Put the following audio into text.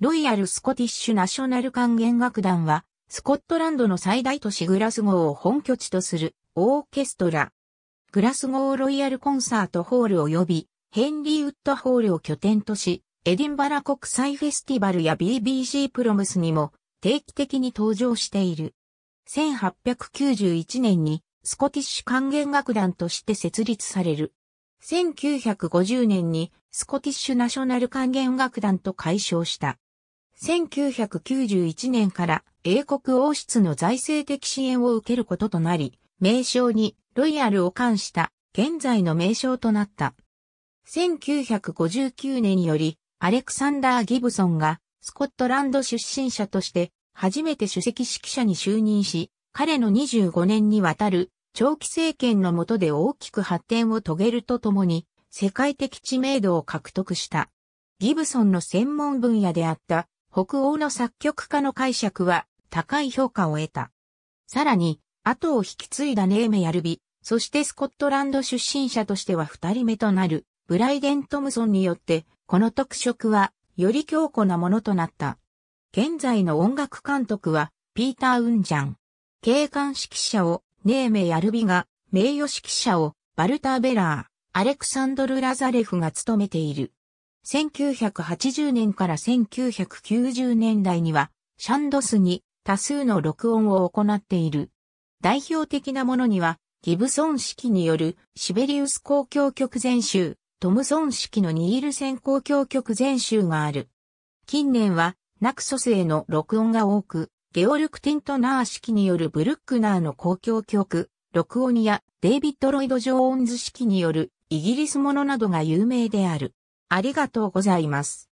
ロイヤル・スコティッシュ・ナショナル管弦楽団は、スコットランドの最大都市グラスゴーを本拠地とするオーケストラ。グラスゴーロイヤルコンサートホール及びヘンリーウッドホールを拠点とし、エディンバラ国際フェスティバルや BBC プロムスにも定期的に登場している。1891年にスコティッシュ管弦楽団として設立される。1950年にスコティッシュナショナル管弦楽団と解消した。1991年から英国王室の財政的支援を受けることとなり、名称にロイヤルを冠した現在の名称となった。1959年よりアレクサンダー・ギブソンがスコットランド出身者として初めて首席指揮者に就任し、彼の25年にわたる長期政権の下で大きく発展を遂げるとともに世界的知名度を獲得した。ギブソンの専門分野であった北欧の作曲家の解釈は高い評価を得た。さらに、後を引き継いだネーメヤルビ、そしてスコットランド出身者としては二人目となるブライデン・トムソンによって、この特色はより強固なものとなった。現在の音楽監督はピーター・ウンジャン。警官指揮者をネーメヤルビが、名誉指揮者をバルター・ベラー、アレクサンドル・ラザレフが務めている。1980年から1990年代には、シャンドスに多数の録音を行っている。代表的なものには、ギブソン式によるシベリウス公共曲全集、トムソン式のニールセン公共曲全集がある。近年は、ナクソスへの録音が多く、ゲオルク・ティントナー式によるブルックナーの公共曲、録音やデイビッド・ロイド・ジョーンズ式によるイギリスものなどが有名である。ありがとうございます。